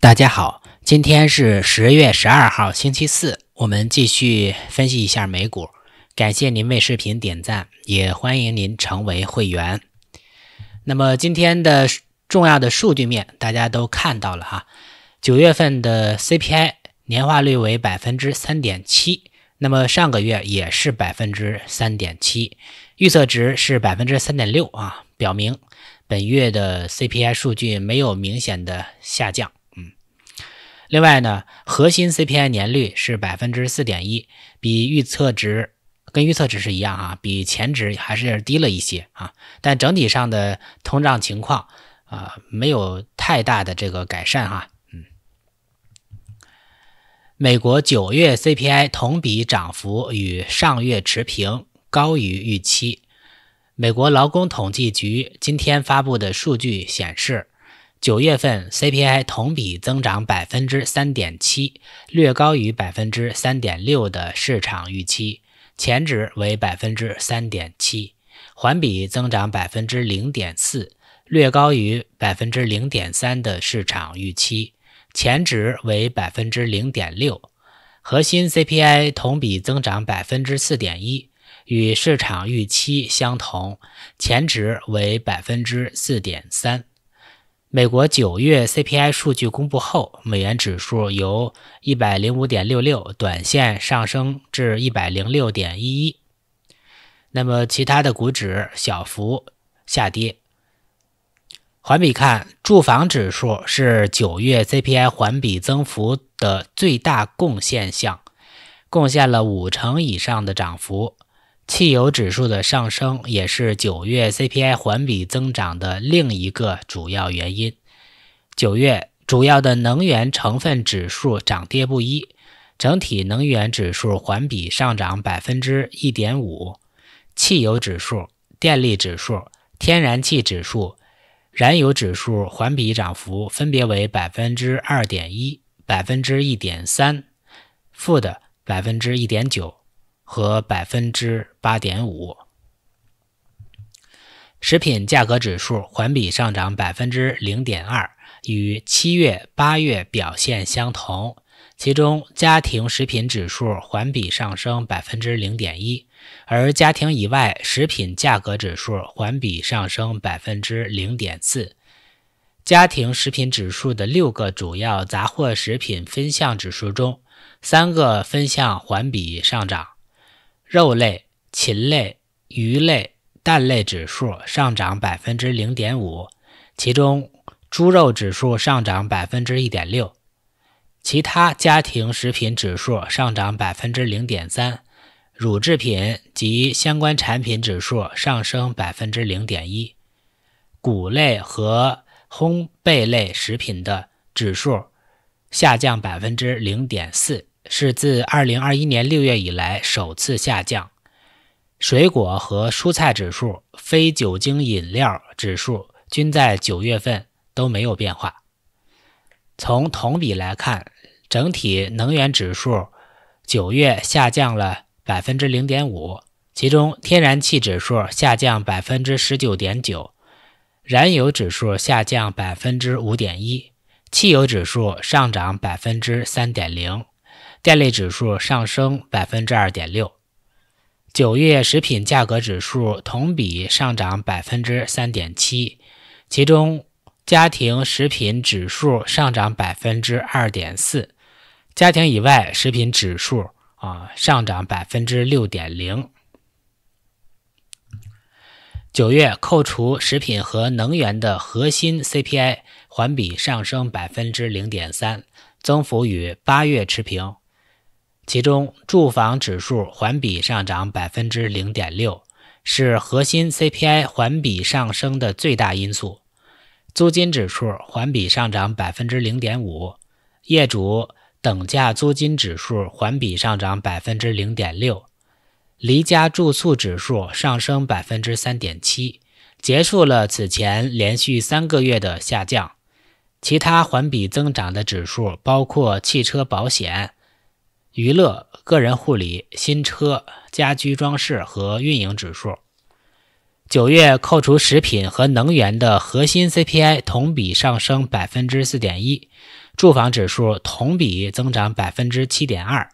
大家好，今天是十月十二号，星期四，我们继续分析一下美股。感谢您为视频点赞，也欢迎您成为会员。那么今天的重要的数据面，大家都看到了哈。九月份的 CPI 年化率为百分之三点七，那么上个月也是百分之三点七，预测值是百分之三点六啊，表明本月的 CPI 数据没有明显的下降。另外呢，核心 CPI 年率是百分之四点一，比预测值跟预测值是一样啊，比前值还是低了一些啊。但整体上的通胀情况啊，没有太大的这个改善哈。嗯，美国九月 CPI 同比涨幅与上月持平，高于预期。美国劳工统计局今天发布的数据显示。九月份 CPI 同比增长百分之三点七，略高于百分之三点六的市场预期，前值为百分之三点七，环比增长百分之零点四，略高于百分之零点三的市场预期，前值为百分之零点六。核心 CPI 同比增长百分之四点一，与市场预期相同，前值为百分之四点三。美国九月 CPI 数据公布后，美元指数由一百零五点六六短线上升至一百零六点一一。那么，其他的股指小幅下跌。环比看，住房指数是九月 CPI 环比增幅的最大贡献项，贡献了五成以上的涨幅。汽油指数的上升也是九月 CPI 环比增长的另一个主要原因。九月主要的能源成分指数涨跌不一，整体能源指数环比上涨百分之一点五。汽油指数、电力指数、天然气指数、燃油指数环比涨幅分别为百分之二点一、百分之一点三、负的百分之一点九。和百分之八点五，食品价格指数环比上涨百分之零点二，与七月、八月表现相同。其中，家庭食品指数环比上升百分之零点一，而家庭以外食品价格指数环比上升百分之零点四。家庭食品指数的六个主要杂货食品分项指数中，三个分项环比上涨。肉类、禽类、鱼类、蛋类指数上涨百分之零点五，其中猪肉指数上涨百分之一点六，其他家庭食品指数上涨百分之零点三，乳制品及相关产品指数上升百分之零点一，谷类和烘焙类食品的指数下降百分之零点四。是自2021年6月以来首次下降。水果和蔬菜指数、非酒精饮料指数均在9月份都没有变化。从同比来看，整体能源指数9月下降了0.5%，其中天然气指数下降19.9%，燃油指数下降5.1%，汽油指数上涨3.0%。电力指数上升百分之二点六，九月食品价格指数同比上涨百分之三点七，其中家庭食品指数上涨百分之二点四，家庭以外食品指数啊上涨百分之六点零。九月扣除食品和能源的核心 CPI 环比上升百分之零点三，增幅与八月持平。其中，住房指数环比上涨百分之零点六，是核心 CPI 环比上升的最大因素。租金指数环比上涨百分之零点五，业主等价租金指数环比上涨百分之零点六，离家住宿指数上升百分之三点七，结束了此前连续三个月的下降。其他环比增长的指数包括汽车保险。娱乐、个人护理、新车、家居装饰和运营指数。九月扣除食品和能源的核心 CPI 同比上升百分之四点一，住房指数同比增长百分之七点二，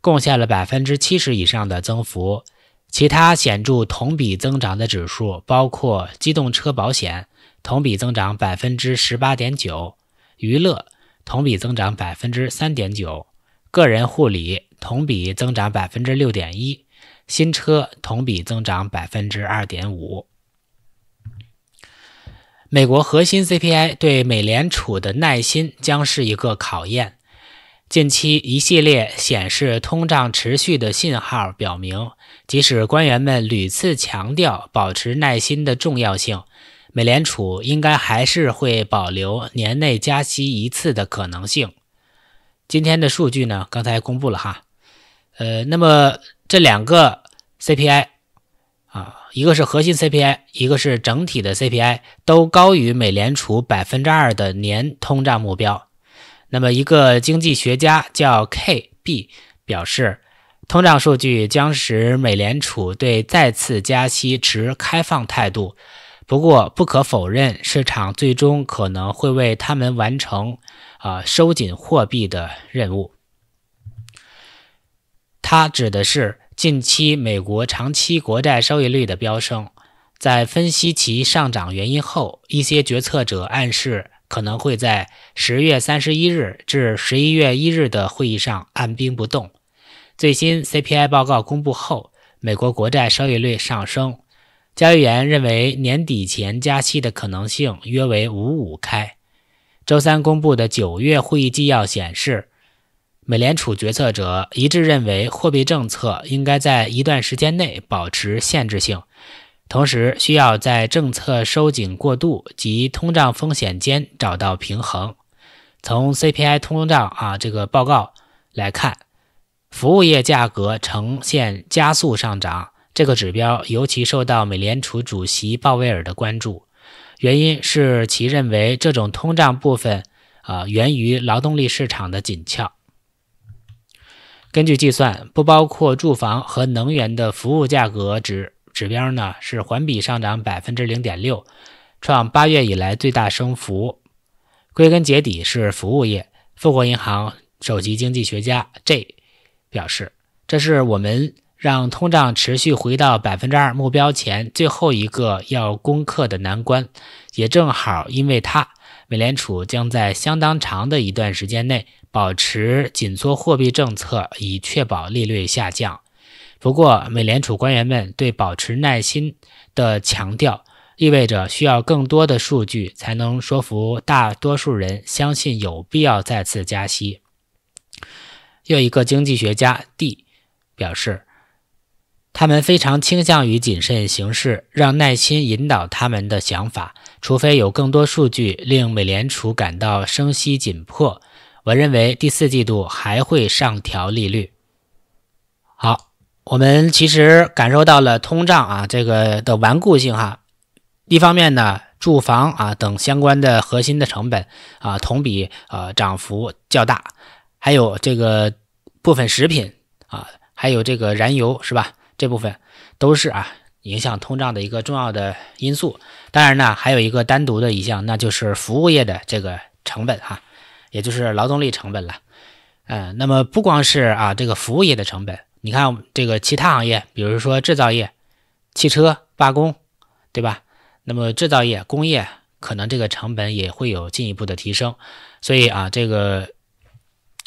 贡献了百分之七十以上的增幅。其他显著同比增长的指数包括机动车保险同比增长百分之十八点九，娱乐同比增长百分之三点九。个人护理同比增长百分之六点一，新车同比增长百分之二点五。美国核心 CPI 对美联储的耐心将是一个考验。近期一系列显示通胀持续的信号表明，即使官员们屡次强调保持耐心的重要性，美联储应该还是会保留年内加息一次的可能性。今天的数据呢，刚才公布了哈，呃，那么这两个 CPI 啊，一个是核心 CPI，一个是整体的 CPI，都高于美联储百分之二的年通胀目标。那么，一个经济学家叫 K B 表示，通胀数据将使美联储对再次加息持开放态度。不过，不可否认，市场最终可能会为他们完成。啊，收紧货币的任务。它指的是近期美国长期国债收益率的飙升。在分析其上涨原因后，一些决策者暗示可能会在十月三十一日至十一月一日的会议上按兵不动。最新 CPI 报告公布后，美国国债收益率上升。交易员认为年底前加息的可能性约为五五开。周三公布的九月会议纪要显示，美联储决策者一致认为货币政策应该在一段时间内保持限制性，同时需要在政策收紧过度及通胀风险间找到平衡。从 CPI 通胀啊这个报告来看，服务业价格呈现加速上涨，这个指标尤其受到美联储主席鲍威尔的关注。原因是其认为这种通胀部分，啊，源于劳动力市场的紧俏。根据计算，不包括住房和能源的服务价格指指标呢是环比上涨百分之零点六，创八月以来最大升幅。归根结底是服务业。富国银行首席经济学家 J 表示：“这是我们。”让通胀持续回到百分之二目标前最后一个要攻克的难关，也正好因为它，美联储将在相当长的一段时间内保持紧缩货币政策，以确保利率下降。不过，美联储官员们对保持耐心的强调，意味着需要更多的数据才能说服大多数人相信有必要再次加息。又一个经济学家 D 表示。他们非常倾向于谨慎行事，让耐心引导他们的想法，除非有更多数据令美联储感到生息紧迫。我认为第四季度还会上调利率。好，我们其实感受到了通胀啊这个的顽固性哈，一方面呢，住房啊等相关的核心的成本啊同比呃涨幅较大，还有这个部分食品啊，还有这个燃油是吧？这部分都是啊，影响通胀的一个重要的因素。当然呢，还有一个单独的一项，那就是服务业的这个成本哈，也就是劳动力成本了。嗯，那么不光是啊这个服务业的成本，你看这个其他行业，比如说制造业、汽车罢工，对吧？那么制造业、工业可能这个成本也会有进一步的提升。所以啊，这个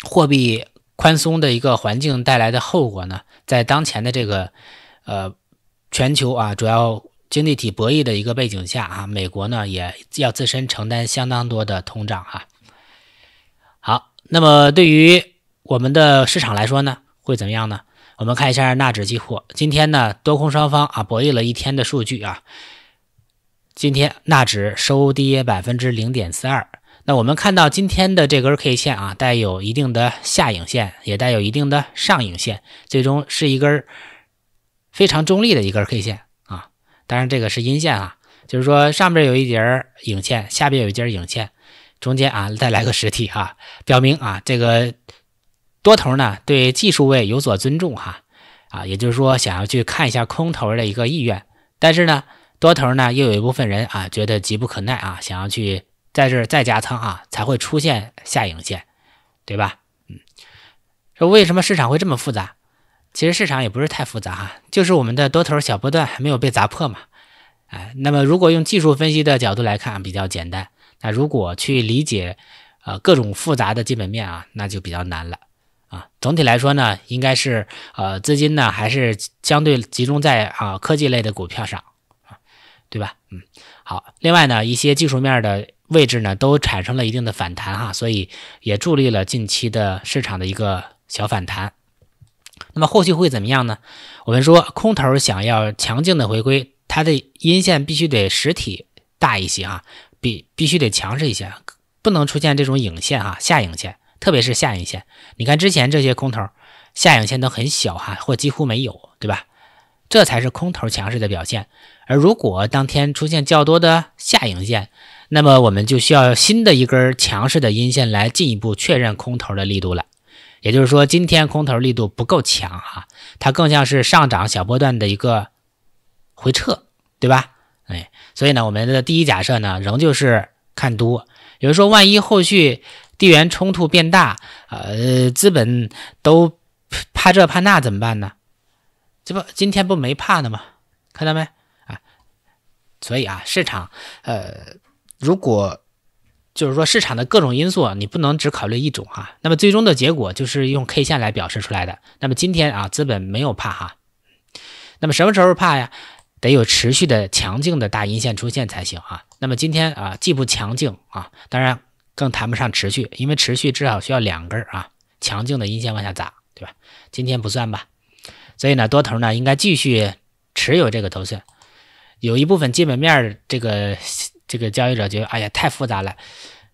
货币。宽松的一个环境带来的后果呢，在当前的这个，呃，全球啊主要经济体博弈的一个背景下啊，美国呢也要自身承担相当多的通胀哈。好，那么对于我们的市场来说呢，会怎么样呢？我们看一下纳指期货，今天呢多空双方啊博弈了一天的数据啊，今天纳指收跌百分之零点四二。那我们看到今天的这根 K 线啊，带有一定的下影线，也带有一定的上影线，最终是一根非常中立的一根 K 线啊。当然，这个是阴线啊，就是说上边有一节影线，下边有一节影线，中间啊再来个实体哈，表明啊这个多头呢对技术位有所尊重哈啊，也就是说想要去看一下空头的一个意愿，但是呢多头呢又有一部分人啊觉得急不可耐啊，想要去。在这再加仓啊，才会出现下影线，对吧？嗯，说为什么市场会这么复杂？其实市场也不是太复杂哈，就是我们的多头小波段还没有被砸破嘛。哎，那么如果用技术分析的角度来看，比较简单；那如果去理解呃各种复杂的基本面啊，那就比较难了啊。总体来说呢，应该是呃资金呢还是相对集中在啊科技类的股票上。对吧？嗯，好。另外呢，一些技术面的位置呢，都产生了一定的反弹哈，所以也助力了近期的市场的一个小反弹。那么后续会怎么样呢？我们说空头想要强劲的回归，它的阴线必须得实体大一些啊，必必须得强势一些，不能出现这种影线哈，下影线，特别是下影线。你看之前这些空头下影线都很小哈，或几乎没有，对吧？这才是空头强势的表现，而如果当天出现较多的下影线，那么我们就需要新的一根强势的阴线来进一步确认空头的力度了。也就是说，今天空头力度不够强啊，它更像是上涨小波段的一个回撤，对吧？哎，所以呢，我们的第一假设呢，仍旧是看多。比如说，万一后续地缘冲突变大呃，资本都怕这怕那，怎么办呢？这不，今天不没怕呢吗？看到没啊？所以啊，市场呃，如果就是说市场的各种因素，你不能只考虑一种哈。那么最终的结果就是用 K 线来表示出来的。那么今天啊，资本没有怕哈。那么什么时候怕呀？得有持续的强劲的大阴线出现才行啊。那么今天啊，既不强劲啊，当然更谈不上持续，因为持续至少需要两根儿啊，强劲的阴线往下砸，对吧？今天不算吧。所以呢，多头呢应该继续持有这个头寸，有一部分基本面这个这个交易者觉得，哎呀，太复杂了，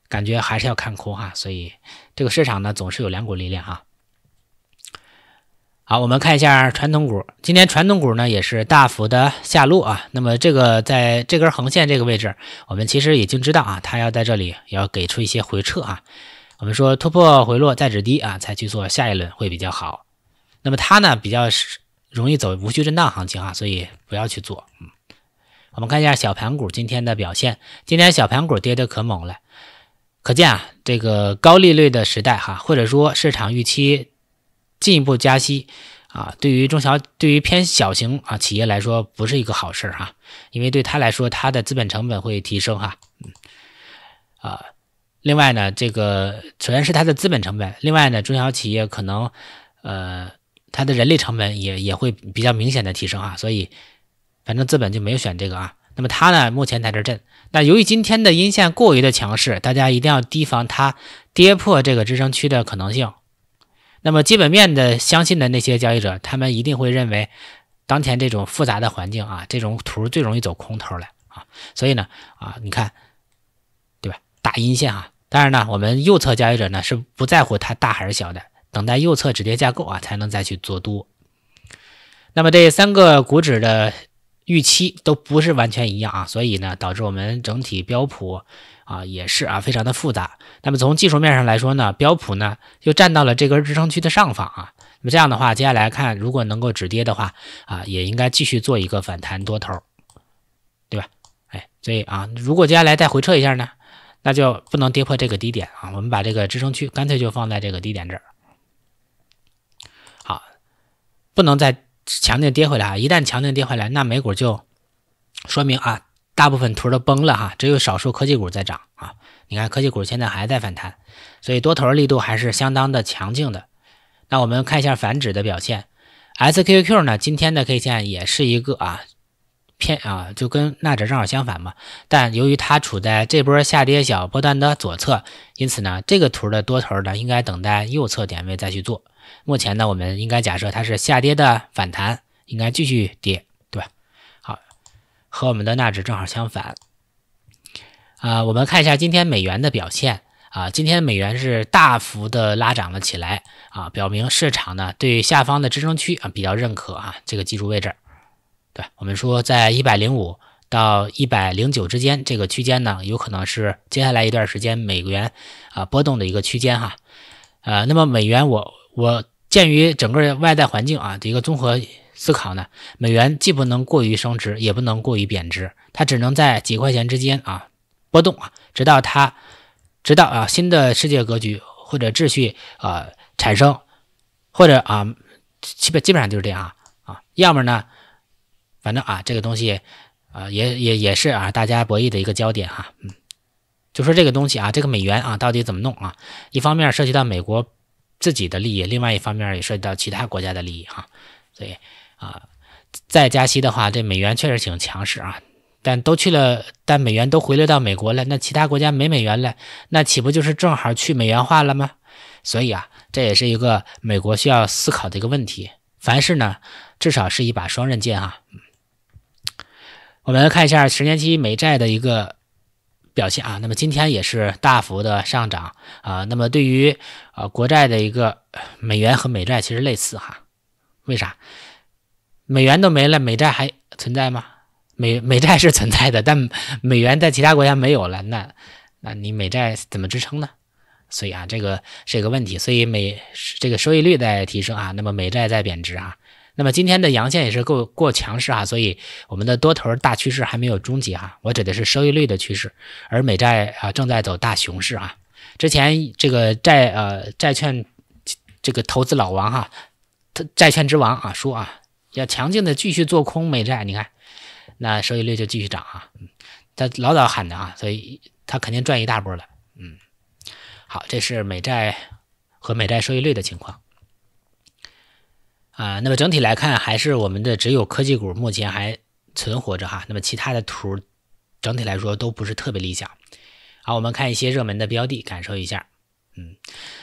感觉还是要看空哈。所以这个市场呢总是有两股力量啊。好，我们看一下传统股，今天传统股呢也是大幅的下落啊。那么这个在这根横线这个位置，我们其实已经知道啊，它要在这里要给出一些回撤啊。我们说突破回落再止低啊，才去做下一轮会比较好。那么它呢比较是容易走无序震荡行情啊，所以不要去做。嗯，我们看一下小盘股今天的表现，今天小盘股跌的可猛了，可见啊，这个高利率的时代哈，或者说市场预期进一步加息啊，对于中小、对于偏小型啊企业来说不是一个好事儿哈，因为对他来说，他的资本成本会提升哈。嗯，啊，另外呢，这个首先是它的资本成本，另外呢，中小企业可能呃。它的人力成本也也会比较明显的提升啊，所以反正资本就没有选这个啊。那么它呢，目前在这震。那由于今天的阴线过于的强势，大家一定要提防它跌破这个支撑区的可能性。那么基本面的相信的那些交易者，他们一定会认为当前这种复杂的环境啊，这种图最容易走空头了啊。所以呢，啊，你看，对吧？大阴线啊。当然呢，我们右侧交易者呢是不在乎它大还是小的。等待右侧止跌架构啊，才能再去做多。那么这三个股指的预期都不是完全一样啊，所以呢，导致我们整体标普啊也是啊非常的复杂。那么从技术面上来说呢，标普呢又站到了这根支撑区的上方啊。那么这样的话，接下来看如果能够止跌的话啊，也应该继续做一个反弹多头，对吧？哎，所以啊，如果接下来再回撤一下呢，那就不能跌破这个低点啊。我们把这个支撑区干脆就放在这个低点这儿。不能再强劲跌回来啊！一旦强劲跌回来，那美股就说明啊，大部分图都崩了哈，只有少数科技股在涨啊。你看科技股现在还在反弹，所以多头力度还是相当的强劲的。那我们看一下反指的表现，SQQ 呢今天的 K 线也是一个啊偏啊，就跟纳指正好相反嘛。但由于它处在这波下跌小波段的左侧，因此呢，这个图的多头呢应该等待右侧点位再去做。目前呢，我们应该假设它是下跌的反弹，应该继续跌，对吧？好，和我们的纳指正好相反。啊，我们看一下今天美元的表现啊，今天美元是大幅的拉涨了起来啊，表明市场呢对下方的支撑区啊比较认可啊，这个技术位置。对，我们说在一百零五到一百零九之间这个区间呢，有可能是接下来一段时间美元啊波动的一个区间哈。呃，那么美元我。我鉴于整个外在环境啊，的一个综合思考呢，美元既不能过于升值，也不能过于贬值，它只能在几块钱之间啊波动啊，直到它，直到啊新的世界格局或者秩序啊产生，或者啊基本基本上就是这样啊啊，要么呢，反正啊这个东西啊也也也是啊大家博弈的一个焦点哈，嗯，就说这个东西啊，这个美元啊到底怎么弄啊？一方面涉及到美国。自己的利益，另外一方面也涉及到其他国家的利益哈，所以啊，再加息的话，这美元确实挺强势啊，但都去了，但美元都回流到美国了，那其他国家没美元了，那岂不就是正好去美元化了吗？所以啊，这也是一个美国需要思考的一个问题。凡事呢，至少是一把双刃剑啊。我们来看一下十年期美债的一个。表现啊，那么今天也是大幅的上涨啊。那么对于呃国债的一个美元和美债其实类似哈，为啥？美元都没了，美债还存在吗？美美债是存在的，但美元在其他国家没有了，那那你美债怎么支撑呢？所以啊，这个是一个问题，所以美这个收益率在提升啊，那么美债在贬值啊。那么今天的阳线也是够过强势啊，所以我们的多头大趋势还没有终结啊。我指的是收益率的趋势，而美债啊正在走大熊市啊。之前这个债呃债券这个投资老王哈，他债券之王啊说啊要强劲的继续做空美债，你看那收益率就继续涨啊，他老早喊的啊，所以他肯定赚一大波了，嗯，好，这是美债和美债收益率的情况。啊，那么整体来看，还是我们的只有科技股目前还存活着哈。那么其他的图，整体来说都不是特别理想。好，我们看一些热门的标的，感受一下。嗯。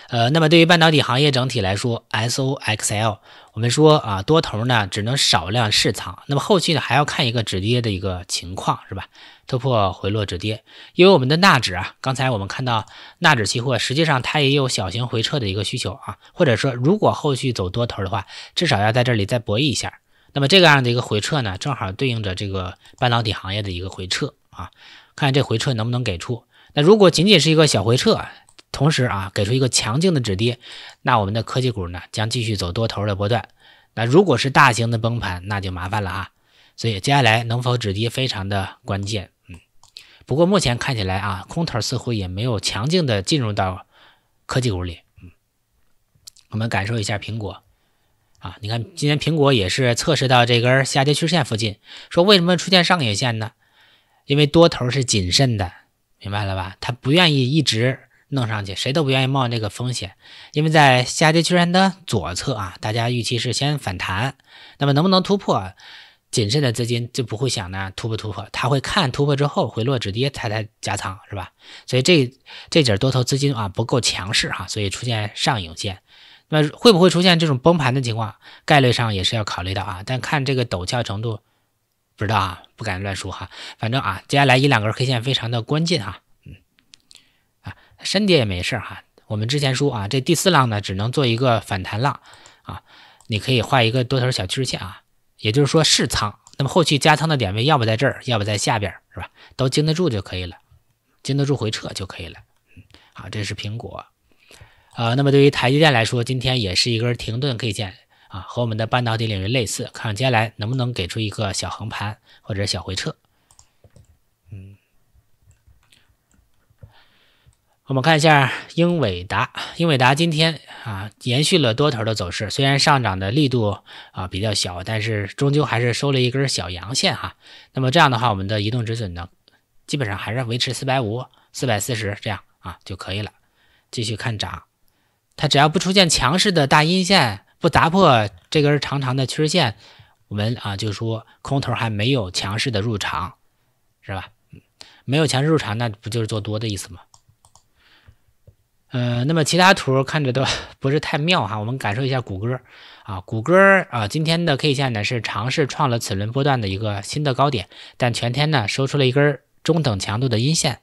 呃，那么对于半导体行业整体来说，S O X L，我们说啊，多头呢只能少量试仓，那么后续呢还要看一个止跌的一个情况，是吧？突破回落止跌，因为我们的纳指啊，刚才我们看到纳指期货，实际上它也有小型回撤的一个需求啊，或者说如果后续走多头的话，至少要在这里再博弈一下。那么这个样的一个回撤呢，正好对应着这个半导体行业的一个回撤啊，看这回撤能不能给出。那如果仅仅是一个小回撤。同时啊，给出一个强劲的止跌，那我们的科技股呢将继续走多头的波段。那如果是大型的崩盘，那就麻烦了啊。所以接下来能否止跌非常的关键。嗯，不过目前看起来啊，空头似乎也没有强劲的进入到科技股里。嗯，我们感受一下苹果。啊，你看今天苹果也是测试到这根下跌趋势线附近，说为什么出现上影线呢？因为多头是谨慎的，明白了吧？他不愿意一直。弄上去，谁都不愿意冒那个风险，因为在下跌曲线的左侧啊，大家预期是先反弹，那么能不能突破，谨慎的资金就不会想呢，突不突破，他会看突破之后回落止跌，他才加仓，是吧？所以这这节多头资金啊不够强势哈，所以出现上影线，那会不会出现这种崩盘的情况，概率上也是要考虑到啊，但看这个陡峭程度，不知道啊，不敢乱说哈，反正啊，接下来一两根 K 线非常的关键啊。深跌也没事儿哈，我们之前说啊，这第四浪呢，只能做一个反弹浪啊，你可以画一个多头小趋势线啊，也就是说试仓，那么后续加仓的点位，要么在这儿，要不在下边，是吧？都经得住就可以了，经得住回撤就可以了。好，这是苹果，呃，那么对于台积电来说，今天也是一根停顿 K 线啊，和我们的半导体领域类似，看接下来能不能给出一个小横盘或者小回撤。我们看一下英伟达，英伟达今天啊延续了多头的走势，虽然上涨的力度啊比较小，但是终究还是收了一根小阳线哈。那么这样的话，我们的移动止损呢，基本上还是维持四百五、四百四十这样啊就可以了，继续看涨。它只要不出现强势的大阴线，不砸破这根长长的趋势线，我们啊就说空头还没有强势的入场，是吧？没有强势入场，那不就是做多的意思吗？呃，那么其他图看着都 不是太妙哈，我们感受一下谷歌啊，谷歌啊，今天的 K 线呢是尝试创了此轮波段的一个新的高点，但全天呢收出了一根中等强度的阴线，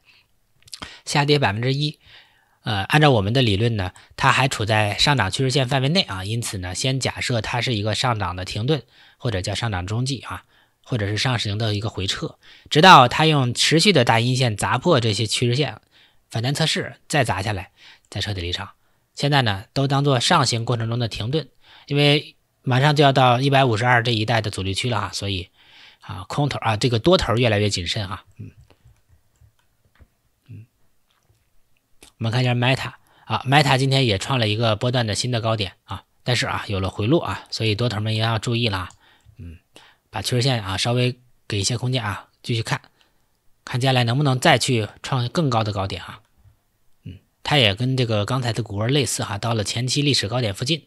下跌百分之一。呃，按照我们的理论呢，它还处在上涨趋势线范围内啊，因此呢，先假设它是一个上涨的停顿，或者叫上涨中继啊，或者是上行的一个回撤，直到它用持续的大阴线砸破这些趋势线，反弹测试再砸下来。在彻底离场，现在呢都当做上行过程中的停顿，因为马上就要到一百五十二这一带的阻力区了啊，所以啊空头啊这个多头越来越谨慎哈，嗯嗯，我们看一下 Meta 啊，Meta 今天也创了一个波段的新的高点啊，但是啊有了回落啊，所以多头们也要注意了啊，嗯，把趋势线啊稍微给一些空间啊，继续看看接下来能不能再去创更高的高点啊。它也跟这个刚才的股儿类似哈，到了前期历史高点附近，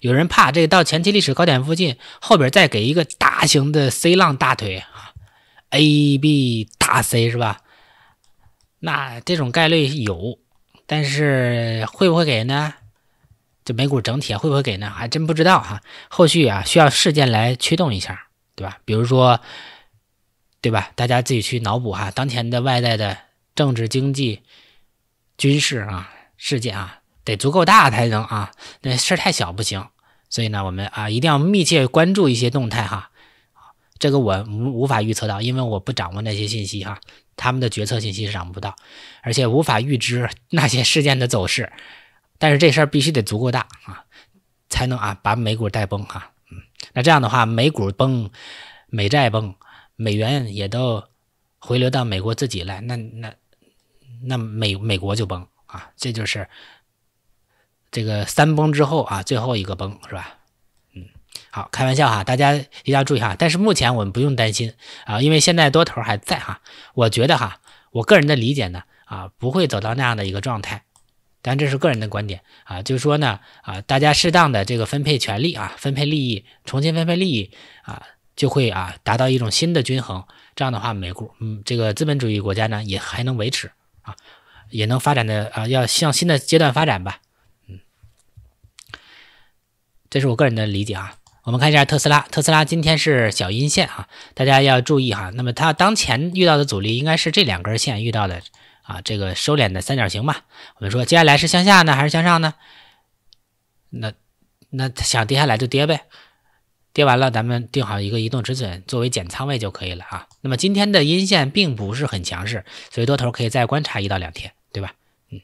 有人怕这个到前期历史高点附近后边再给一个大型的 C 浪大腿啊，AB 大 C 是吧？那这种概率有，但是会不会给呢？这美股整体会不会给呢？还真不知道哈。后续啊，需要事件来驱动一下，对吧？比如说，对吧？大家自己去脑补哈，当前的外在的政治经济。军事啊事件啊得足够大才能啊那事太小不行，所以呢我们啊一定要密切关注一些动态哈。这个我无无法预测到，因为我不掌握那些信息哈，他们的决策信息是掌握不到，而且无法预知那些事件的走势。但是这事儿必须得足够大啊，才能啊把美股带崩哈。那这样的话，美股崩，美债崩，美元也都回流到美国自己来，那那。那美美国就崩啊，这就是这个三崩之后啊，最后一个崩是吧？嗯，好，开玩笑哈，大家一定要注意哈。但是目前我们不用担心啊，因为现在多头还在哈。我觉得哈，我个人的理解呢啊，不会走到那样的一个状态。但这是个人的观点啊，就是说呢啊，大家适当的这个分配权利啊，分配利益，重新分配利益啊，就会啊达到一种新的均衡。这样的话，美国嗯这个资本主义国家呢也还能维持。啊，也能发展的啊，要向新的阶段发展吧。嗯，这是我个人的理解啊。我们看一下特斯拉，特斯拉今天是小阴线啊，大家要注意哈。那么它当前遇到的阻力应该是这两根线遇到的啊，这个收敛的三角形吧。我们说接下来是向下呢还是向上呢？那那想跌下来就跌呗。跌完了，咱们定好一个移动止损，作为减仓位就可以了啊。那么今天的阴线并不是很强势，所以多头可以再观察一到两天，对吧？嗯，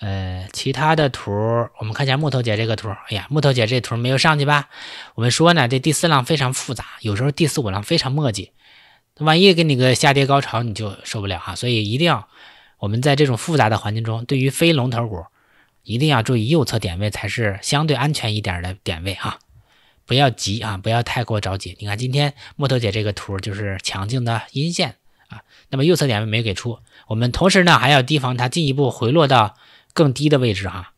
呃，其他的图我们看一下木头姐这个图。哎呀，木头姐这图没有上去吧？我们说呢，这第四浪非常复杂，有时候第四五浪非常磨叽，万一给你个下跌高潮你就受不了啊。所以，一定要我们在这种复杂的环境中，对于非龙头股，一定要注意右侧点位才是相对安全一点的点位啊。不要急啊，不要太过着急。你看今天木头姐这个图就是强劲的阴线啊，那么右侧点位没给出，我们同时呢还要提防它进一步回落到更低的位置哈。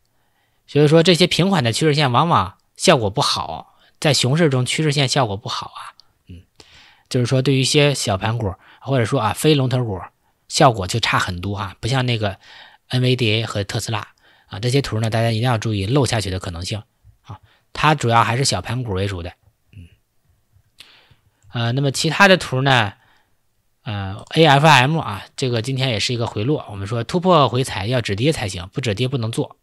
所以说这些平缓的趋势线往往效果不好，在熊市中趋势线效果不好啊，嗯，就是说对于一些小盘股或者说啊非龙头股，效果就差很多啊，不像那个 NVDA 和特斯拉啊这些图呢，大家一定要注意漏下去的可能性。它主要还是小盘股为主的，嗯，呃，那么其他的图呢，呃，A F M 啊，这个今天也是一个回落，我们说突破回踩要止跌才行，不止跌不能做。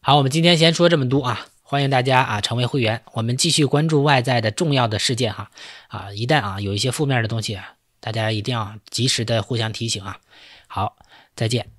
好，我们今天先说这么多啊，欢迎大家啊成为会员，我们继续关注外在的重要的事件哈，啊，一旦啊有一些负面的东西，大家一定要及时的互相提醒啊，好，再见。